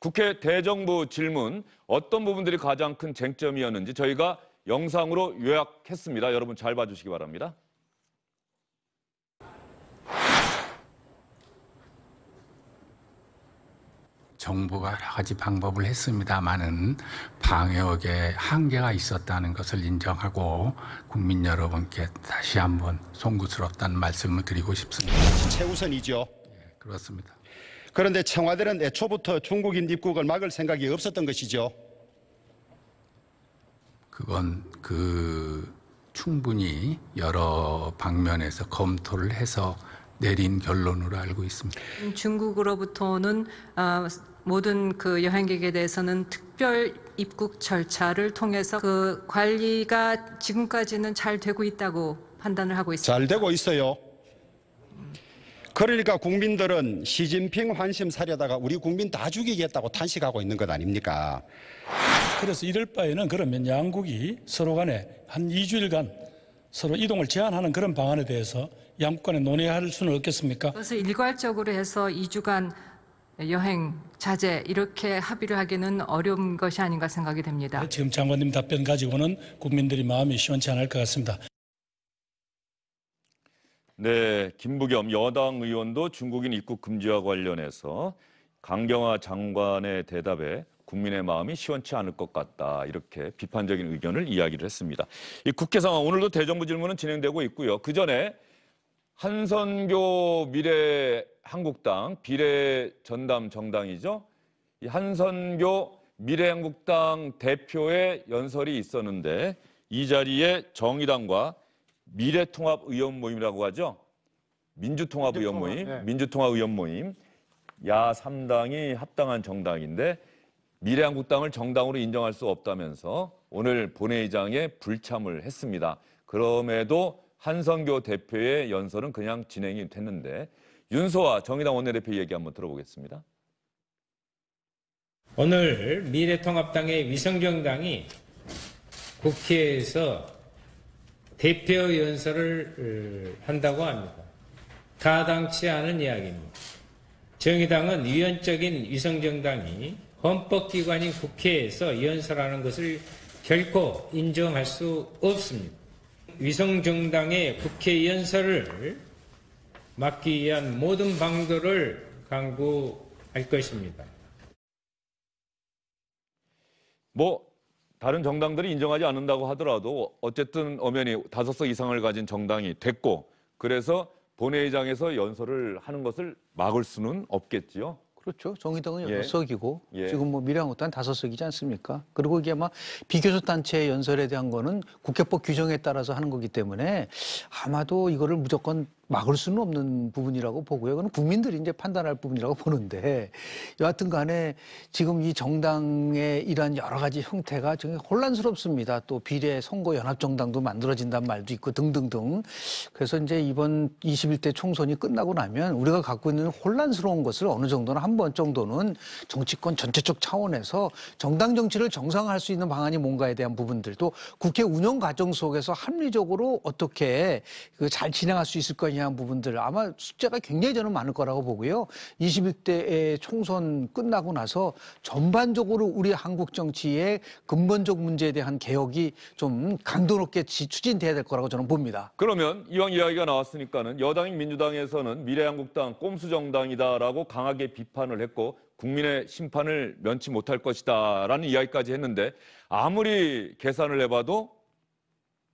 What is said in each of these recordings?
국회 대정부 질문 어떤 부분들이 가장 큰 쟁점이었는지 저희가 영상으로 요약했습니다. 여러분 잘 봐주시기 바랍니다. 정부가 여러 가지 방법을 했습니다만은 방역에 한계가 있었다는 것을 인정하고 국민 여러분께 다시 한번 송구스럽다는 말씀을 드리고 싶습니다. 최우선이죠. 네, 그렇습니다. 그런데 청와대는 애초부터 중국인 입국을 막을 생각이 없었던 것이죠. 그건 그 충분히 여러 방면에서 검토를 해서 내린 결론으로 알고 있습니다. 중국으로부터는 아, 모든 그 여행객에 대해서는 특별 입국 절차를 통해서 그 관리가 지금까지는 잘 되고 있다고 판단을 하고 있습니다. 잘 되고 있어요. 그러니까 국민들은 시진핑 환심 사려다가 우리 국민 다 죽이겠다고 탄식하고 있는 것 아닙니까? 그래서 이럴 바에는 그러면 양국이 서로 간에 한 2주일간 서로 이동을 제한하는 그런 방안에 대해서 양국 간에 논의할 수는 없겠습니까? 그것을 일괄적으로 해서 2주간 여행 자제 이렇게 합의를 하기는 어려운 것이 아닌가 생각이 됩니다. 지금 장관님 답변 가지고는 국민들이 마음이 시원치 않을 것 같습니다. 네, 김부겸 여당 의원도 중국인 입국 금지와 관련해서 강경화 장관의 대답에 국민의 마음이 시원치 않을 것 같다. 이렇게 비판적인 의견을 이야기를 했습니다. 이 국회 상황 오늘도 대정부 질문은 진행되고 있고요. 그 전에 한선교 미래 한국당 비례 전담 정당이죠. 이 한선교 미래 한국당 대표의 연설이 있었는데 이 자리에 정의당과 미래통합의원 모임이라고 하죠. 민주통합의원 모임, 네. 민주통합의원 모임. 야삼당이 합당한 정당인데 미래한국당을 정당으로 인정할 수 없다면서 오늘 본회의장에 불참을 했습니다. 그럼에도 한성교 대표의 연설은 그냥 진행이 됐는데 윤소아 정의당 원내대표 얘기 한번 들어보겠습니다. 오늘 미래통합당의 위성정당이 국회에서 대표 연설을 어, 한다고 합니다. 가당치 않은 이야기입니다. 정의당은 위헌적인 위성정당이 헌법기관인 국회에서 연설하는 것을 결코 인정할 수 없습니다. 위성정당의 국회 연설을 막기 위한 모든 방도를 강구할 것입니다. 뭐 다른 정당들이 인정하지 않는다고 하더라도 어쨌든 엄연히 다섯 석 이상을 가진 정당이 됐고 그래서 본회의장에서 연설을 하는 것을 막을 수는 없겠지요. 그렇죠. 정의당은 예. 6석이고 예. 지금 뭐 미래한국당 다섯 석이지 않습니까? 그리고 이게 아마 비교섭 단체 연설에 대한 거는 국회법 규정에 따라서 하는 거기 때문에 아마도 이거를 무조건 막을 수는 없는 부분이라고 보고요. 그건 국민들이 이제 판단할 부분이라고 보는데 여하튼 간에 지금 이 정당의 이러한 여러 가지 형태가 지금 혼란스럽습니다. 또 비례 선거 연합정당도 만들어진단 말도 있고 등등등. 그래서 이제 이번 21대 총선이 끝나고 나면 우리가 갖고 있는 혼란스러운 것을 어느 정도는 한 번 정도는 정치권 전체적 차원에서 정당 정치를 정상화할 수 있는 방안이 뭔가에 대한 부분들도 국회 운영 과정 속에서 합리적으로 어떻게 그 잘 진행할 수 있을 거냐 관여한 부분들 아마 숙제가 굉장히 저는 많을 거라고 보고요. 21대 총선 끝나고 나서 전반적으로 우리 한국 정치의 근본적 문제에 대한 개혁이 좀 강도 높게 추진돼야 될 거라고 저는 봅니다. 그러면 이왕 이야기가 나왔으니까는 여당인 민주당에서는 미래한국당 꼼수정당이다라고 강하게 비판을 했고 국민의 심판을 면치 못할 것이다라는 이야기까지 했는데 아무리 계산을 해봐도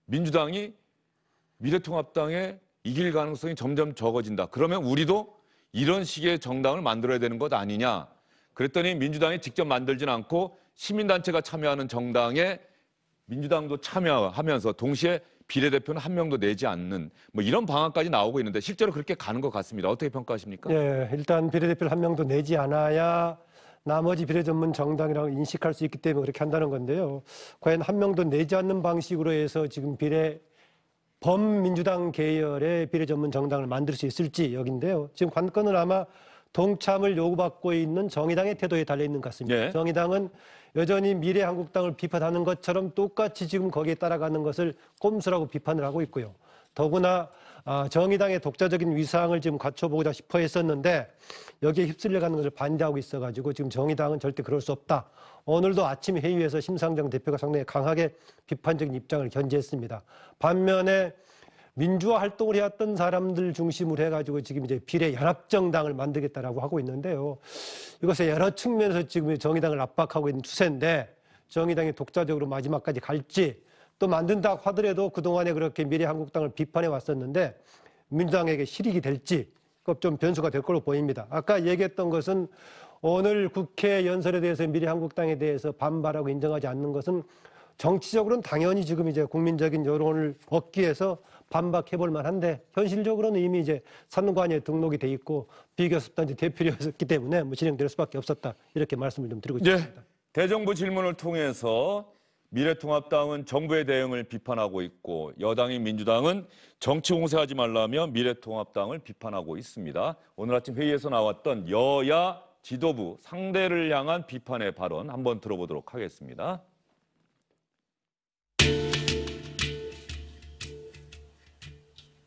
민주당이 미래통합당의 이길 가능성이 점점 적어진다. 그러면 우리도 이런 식의 정당을 만들어야 되는 것 아니냐. 그랬더니 민주당이 직접 만들진 않고 시민단체가 참여하는 정당에 민주당도 참여하면서 동시에 비례대표는 한 명도 내지 않는 뭐 이런 방안까지 나오고 있는데 실제로 그렇게 가는 것 같습니다. 어떻게 평가하십니까? 예, 일단 비례대표를 한 명도 내지 않아야 나머지 비례 전문 정당이라고 인식할 수 있기 때문에 그렇게 한다는 건데요. 과연 한 명도 내지 않는 방식으로 해서 지금 비례 범민주당 계열의 비례전문 정당을 만들 수 있을지 여긴데요. 지금 관건은 아마 동참을 요구받고 있는 정의당의 태도에 달려 있는 것 같습니다. 네. 정의당은 여전히 미래 한국당을 비판하는 것처럼 똑같이 지금 거기에 따라가는 것을 꼼수라고 비판을 하고 있고요. 더구나 아, 정의당의 독자적인 위상을 지금 갖춰보고자 싶어 했었는데 여기에 휩쓸려가는 것을 반대하고 있어가지고 지금 정의당은 절대 그럴 수 없다. 오늘도 아침 회의에서 심상정 대표가 상당히 강하게 비판적인 입장을 견지했습니다. 반면에 민주화 활동을 해왔던 사람들 중심으로 해가지고 지금 이제 비례 연합정당을 만들겠다라고 하고 있는데요. 이것에 여러 측면에서 지금 정의당을 압박하고 있는 추세인데 정의당이 독자적으로 마지막까지 갈지 또 만든다고 하더라도 그동안에 그렇게 미래한국당을 비판해 왔었는데 민주당에게 실익이 될지 그 좀 변수가 될 걸로 보입니다. 아까 얘기했던 것은 오늘 국회 연설에 대해서 미래한국당에 대해서 반발하고 인정하지 않는 것은 정치적으로는 당연히 지금 이제 국민적인 여론을 얻기 위해서 반박해 볼 만한데 현실적으로는 이미 이제 선관위에 등록이 돼 있고 비교섭단 지 대표였기 때문에 뭐 진행될 수밖에 없었다 이렇게 말씀을 좀 드리고 예. 싶습니다. 대정부 질문을 통해서 미래통합당은 정부의 대응을 비판하고 있고 여당인 민주당은 정치 공세하지 말라며 미래통합당을 비판하고 있습니다. 오늘 아침 회의에서 나왔던 여야 지도부 상대를 향한 비판의 발언 한번 들어보도록 하겠습니다.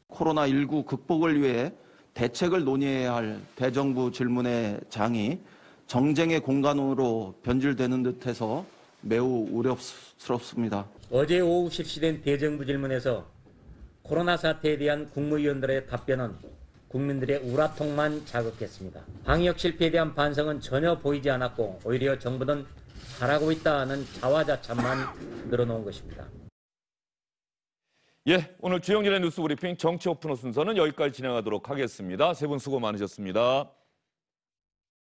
코로나19 극복을 위해 대책을 논의해야 할 대정부 질문의 장이 정쟁의 공간으로 변질되는 듯해서 매우 우려스럽습니다. 어제 오후 실시된 대정부 질문에서 코로나 사태에 대한 국무위원들의 답변은 국민들의 우라통만 자극했습니다. 방역 실패에 대한 반성은 전혀 보이지 않았고 오히려 정부는 잘하고 있다는 자화자찬만 늘어놓은 것입니다. 예, 오늘 주영진의 뉴스 브리핑 정치 오픈호 순서는 여기까지 진행하도록 하겠습니다. 세 분 수고 많으셨습니다.